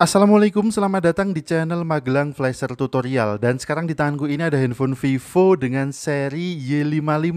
Assalamualaikum, selamat datang di channel Magelang Flasher Tutorial Dan sekarang di tanganku ini ada handphone Vivo dengan seri Y55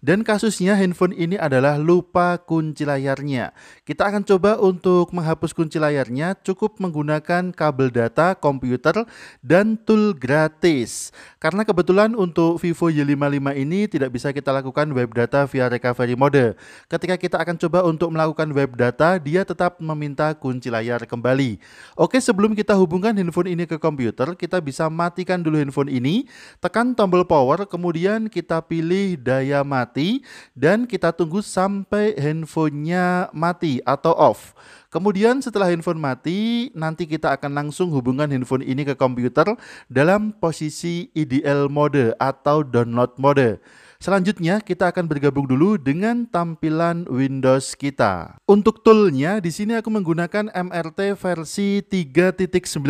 Dan kasusnya handphone ini adalah lupa kunci layarnya Kita akan coba untuk menghapus kunci layarnya Cukup menggunakan kabel data, komputer, dan tool gratis Karena kebetulan untuk Vivo Y55 ini tidak bisa kita lakukan web data via recovery mode Ketika kita akan coba untuk melakukan web data Dia tetap meminta kunci layar kembali Oke, sebelum kita hubungkan handphone ini ke komputer, kita bisa matikan dulu handphone ini, tekan tombol power, kemudian kita pilih daya mati, dan kita tunggu sampai handphonenya mati atau off. Kemudian setelah handphone mati, nanti kita akan langsung hubungkan handphone ini ke komputer dalam posisi IDL mode atau download mode. Selanjutnya kita akan bergabung dulu dengan tampilan Windows kita. Untuk toolnya di sini aku menggunakan MRT versi 3.19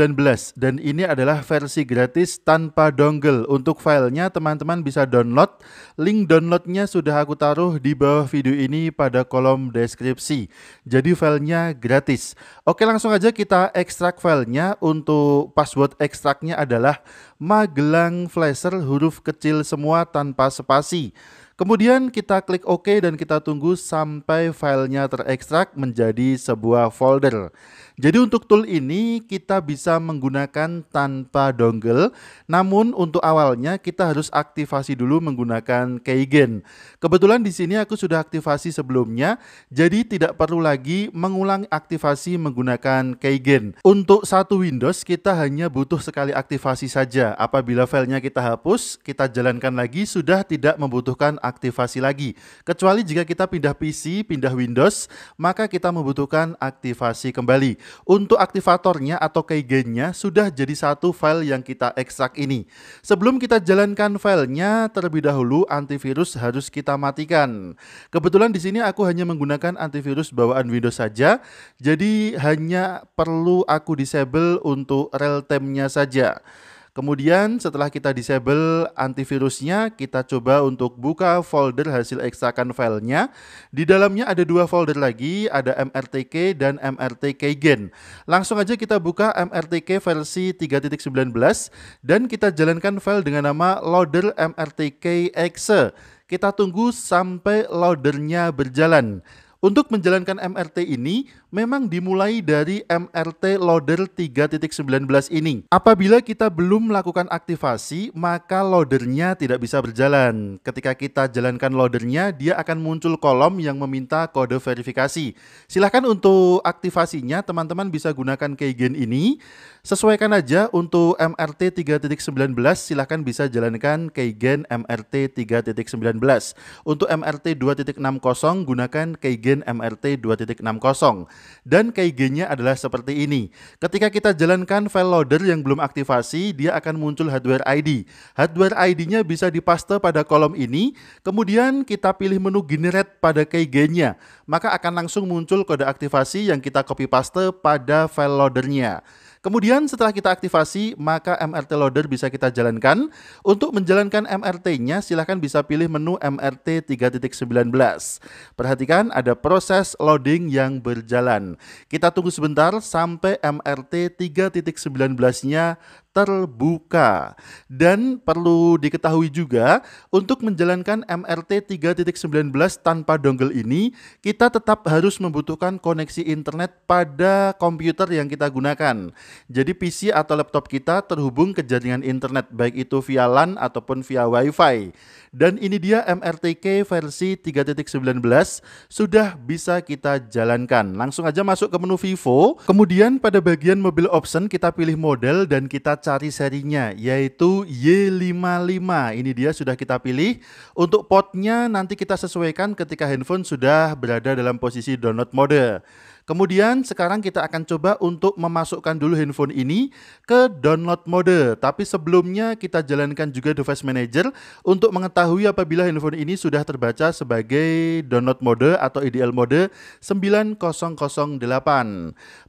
dan ini adalah versi gratis tanpa dongle. Untuk filenya teman-teman bisa download. Link downloadnya sudah aku taruh di bawah video ini pada kolom deskripsi. Jadi filenya gratis. Oke langsung aja kita ekstrak filenya. Untuk password ekstraknya adalah Magelang Flasher huruf kecil semua tanpa spasi. Paris Kemudian kita klik OK dan kita tunggu sampai filenya terekstrak menjadi sebuah folder. Jadi untuk tool ini kita bisa menggunakan tanpa dongle, namun untuk awalnya kita harus aktivasi dulu menggunakan Keygen. Kebetulan di sini aku sudah aktivasi sebelumnya, jadi tidak perlu lagi mengulang aktivasi menggunakan Keygen. Untuk satu Windows kita hanya butuh sekali aktivasi saja. Apabila filenya kita hapus, kita jalankan lagi sudah tidak membutuhkan aktivasi lagi. Kecuali jika kita pindah PC, pindah Windows, maka kita membutuhkan aktivasi kembali. Untuk aktivatornya atau keygennya sudah jadi satu file yang kita ekstrak ini. Sebelum kita jalankan filenya, terlebih dahulu antivirus harus kita matikan. Kebetulan di sini aku hanya menggunakan antivirus bawaan Windows saja, jadi hanya perlu aku disable untuk real time-nya saja. Kemudian setelah kita disable antivirusnya, kita coba untuk buka folder hasil ekstrakan filenya. Di dalamnya ada dua folder lagi, ada MRTK dan MRTK Gen. Langsung aja kita buka MRTK versi 3.19 dan kita jalankan file dengan nama loader MRTK exe. Kita tunggu sampai loadernya berjalan. Untuk menjalankan MRT ini, memang dimulai dari MRT loader 3.19 ini. Apabila kita belum melakukan aktivasi, maka loadernya tidak bisa berjalan. Ketika kita jalankan loadernya, dia akan muncul kolom yang meminta kode verifikasi. Silahkan untuk aktivasinya, teman-teman bisa gunakan keygen ini. Sesuaikan aja untuk MRT 3.19, silahkan bisa jalankan keygen MRT 3.19. Untuk MRT 2.60, gunakan keygen MRT 2.60 dan KG-nya adalah seperti ini. Ketika kita jalankan file loader yang belum aktivasi, dia akan muncul hardware ID. Hardware ID-nya bisa dipaste pada kolom ini, kemudian kita pilih menu generate pada KG-nya, maka akan langsung muncul kode aktivasi yang kita copy paste pada file loadernya. Kemudian setelah kita aktivasi, maka MRT loader bisa kita jalankan. Untuk menjalankan MRT-nya, silahkan bisa pilih menu MRT 3.19. Perhatikan ada proses loading yang berjalan. Kita tunggu sebentar sampai MRT 3.19-nya terbuka. Dan perlu diketahui juga, untuk menjalankan MRT 3.19 tanpa dongle ini, kita tetap harus membutuhkan koneksi internet pada komputer yang kita gunakan. Jadi PC atau laptop kita terhubung ke jaringan internet, baik itu via LAN ataupun via Wi-Fi. Dan ini dia MRTK versi 3.19 sudah bisa kita jalankan. Langsung aja masuk ke menu Vivo, kemudian pada bagian mobil option kita pilih model dan kita cari serinya yaitu Y55. Ini dia sudah kita pilih. Untuk potnya nanti kita sesuaikan ketika handphone sudah berada dalam posisi download mode. Kemudian sekarang kita akan coba untuk memasukkan dulu handphone ini ke download mode. Tapi sebelumnya kita jalankan juga device manager untuk mengetahui apabila handphone ini sudah terbaca sebagai download mode atau IDL mode 9008.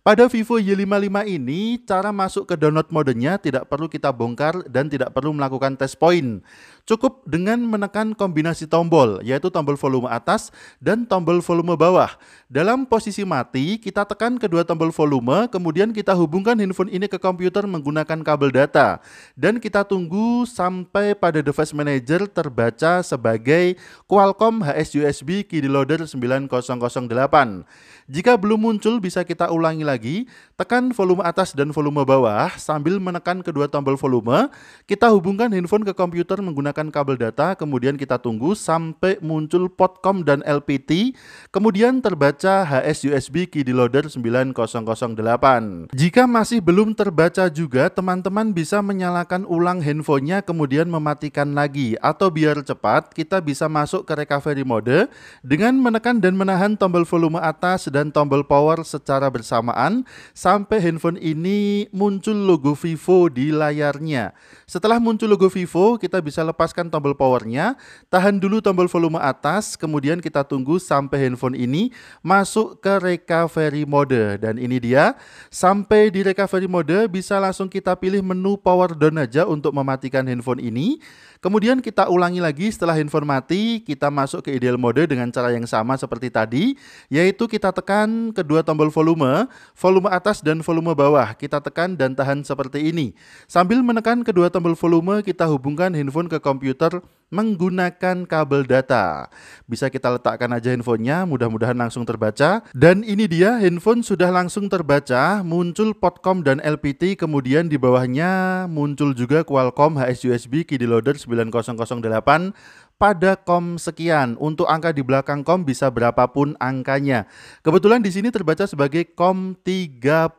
Pada Vivo Y55 ini cara masuk ke download modenya tidak perlu kita bongkar dan tidak perlu melakukan test point. Cukup dengan menekan kombinasi tombol, yaitu tombol volume atas dan tombol volume bawah. Dalam posisi mati, kita tekan kedua tombol volume, kemudian kita hubungkan handphone ini ke komputer menggunakan kabel data. Dan kita tunggu sampai pada device manager terbaca sebagai Qualcomm HS USB Loader 9008. Jika belum muncul, bisa kita ulangi lagi. Tekan volume atas dan volume bawah sambil menekan kedua tombol volume. Kita hubungkan handphone ke komputer menggunakan menggunakan kabel data, kemudian kita tunggu sampai muncul Potcom dan LPT, kemudian terbaca HS USB key Loader 9008. Jika masih belum terbaca juga, teman-teman bisa menyalakan ulang handphonenya kemudian mematikan lagi atau biar cepat kita bisa masuk ke recovery mode dengan menekan dan menahan tombol volume atas dan tombol power secara bersamaan sampai handphone ini muncul logo Vivo di layarnya. Setelah muncul logo Vivo, kita bisa lepas lepaskan tombol powernya, tahan dulu tombol volume atas, kemudian kita tunggu sampai handphone ini masuk ke recovery mode. Dan ini dia, sampai di recovery mode bisa langsung kita pilih menu power down aja untuk mematikan handphone ini. Kemudian kita ulangi lagi setelah handphone mati, kita masuk ke ideal mode dengan cara yang sama seperti tadi, yaitu kita tekan kedua tombol volume, volume atas dan volume bawah. Kita tekan dan tahan seperti ini. Sambil menekan kedua tombol volume, kita hubungkan handphone ke komputer menggunakan kabel data. Bisa kita letakkan aja handphonenya, mudah-mudahan langsung terbaca. Dan ini dia, handphone sudah langsung terbaca, muncul Potcom dan LPT, kemudian di bawahnya muncul juga Qualcomm HS USB Key Loader 9008, pada kom sekian. Untuk angka di belakang kom bisa berapapun angkanya. Kebetulan di sini terbaca sebagai kom 30.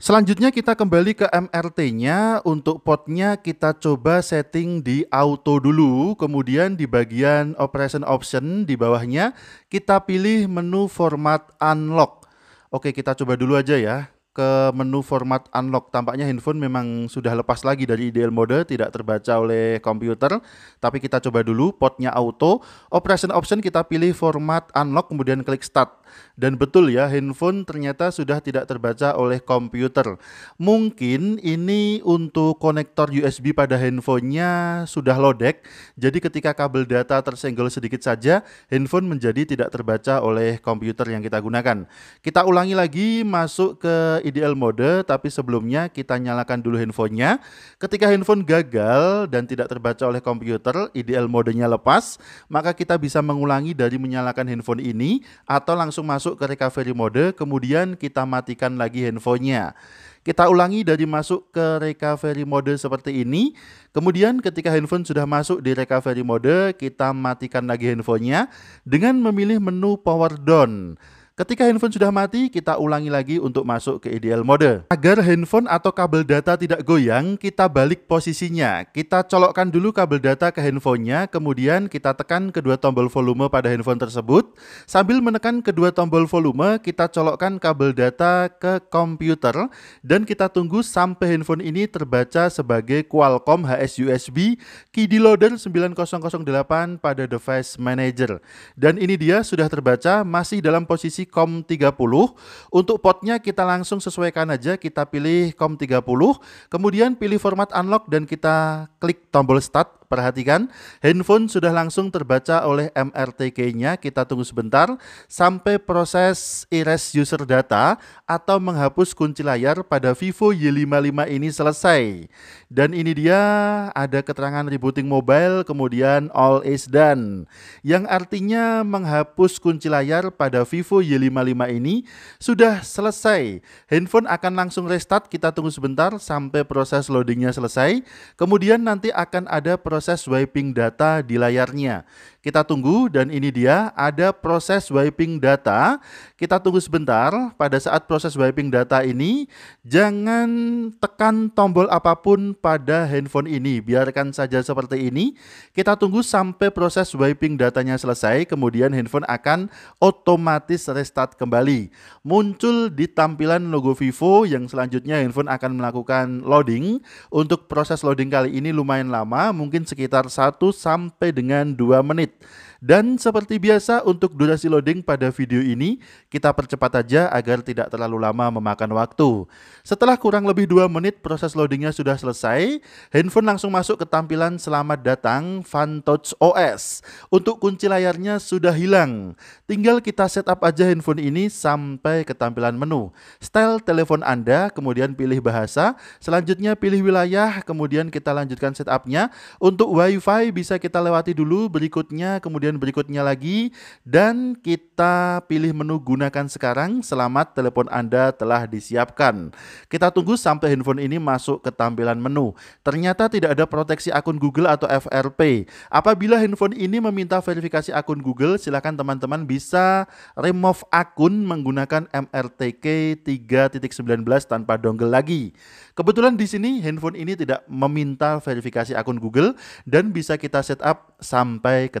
Selanjutnya kita kembali ke MRT-nya. Untuk potnya kita coba setting di auto dulu. Kemudian di bagian operation option di bawahnya kita pilih menu format unlock. Oke, kita coba dulu aja ya ke menu format unlock. Tampaknya handphone memang sudah lepas lagi dari ideal mode, tidak terbaca oleh komputer. Tapi kita coba dulu, potnya auto. Operation option kita pilih format unlock, kemudian klik start. Dan betul ya, handphone ternyata sudah tidak terbaca oleh komputer. Mungkin ini untuk konektor USB pada handphonenya sudah lodek. Jadi ketika kabel data tersenggol sedikit saja, handphone menjadi tidak terbaca oleh komputer yang kita gunakan. Kita ulangi lagi, masuk ke ideal mode, tapi sebelumnya kita nyalakan dulu handphonenya. Ketika handphone gagal dan tidak terbaca oleh komputer, ideal modenya lepas, maka kita bisa mengulangi dari menyalakan handphone ini atau langsung masuk ke recovery mode, kemudian kita matikan lagi handphonenya. Kita ulangi dari masuk ke recovery mode seperti ini. Kemudian ketika handphone sudah masuk di recovery mode, kita matikan lagi handphonenya dengan memilih menu power down. Ketika handphone sudah mati, kita ulangi lagi untuk masuk ke ideal mode. Agar handphone atau kabel data tidak goyang, kita balik posisinya. Kita colokkan dulu kabel data ke handphonenya, kemudian kita tekan kedua tombol volume pada handphone tersebut. Sambil menekan kedua tombol volume, kita colokkan kabel data ke komputer, dan kita tunggu sampai handphone ini terbaca sebagai Qualcomm HSUSB KD Loader 9008 pada device manager. Dan ini dia sudah terbaca, masih dalam posisi COM30. Untuk potnya kita langsung sesuaikan aja, kita pilih COM30, kemudian pilih format unlock dan kita klik tombol start perhatikan, handphone sudah langsung terbaca oleh MRTK-nya. Kita tunggu sebentar sampai proses erase user data atau menghapus kunci layar pada Vivo Y55 ini selesai. Dan ini dia ada keterangan rebooting mobile kemudian all is done. Yang artinya menghapus kunci layar pada Vivo Y55 ini sudah selesai. Handphone akan langsung restart. Kita tunggu sebentar sampai proses loadingnya selesai. Kemudian nanti akan ada proses proses wiping data di layarnya kita tunggu dan ini dia ada proses wiping data. Kita tunggu sebentar. Pada saat proses wiping data ini jangan tekan tombol apapun pada handphone ini. Biarkan saja seperti ini. Kita tunggu sampai proses wiping datanya selesai kemudian handphone akan otomatis restart kembali. Muncul di tampilan logo Vivo yang selanjutnya handphone akan melakukan loading. Untuk proses loading kali ini lumayan lama, mungkin sekitar 1 sampai dengan 2 menit. Dan seperti biasa untuk durasi loading pada video ini, kita percepat aja agar tidak terlalu lama memakan waktu. Setelah kurang lebih 2 menit proses loadingnya sudah selesai, handphone langsung masuk ke tampilan selamat datang Fantouch OS. Untuk kunci layarnya sudah hilang. Tinggal kita setup aja handphone ini sampai ke tampilan menu. Style telepon Anda, kemudian pilih bahasa, selanjutnya pilih wilayah, kemudian kita lanjutkan setupnya. Untuk WiFi bisa kita lewati dulu, berikutnya selanjutnya, kemudian berikutnya lagi, dan kita pilih menu gunakan sekarang. Selamat telepon Anda telah disiapkan. Kita tunggu sampai handphone ini masuk ke tampilan menu. Ternyata tidak ada proteksi akun Google atau FRP. Apabila handphone ini meminta verifikasi akun Google, silakan teman-teman bisa remove akun menggunakan MRTK 3.19 tanpa dongle lagi. Kebetulan di sini handphone ini tidak meminta verifikasi akun Google dan bisa kita setup sampai ke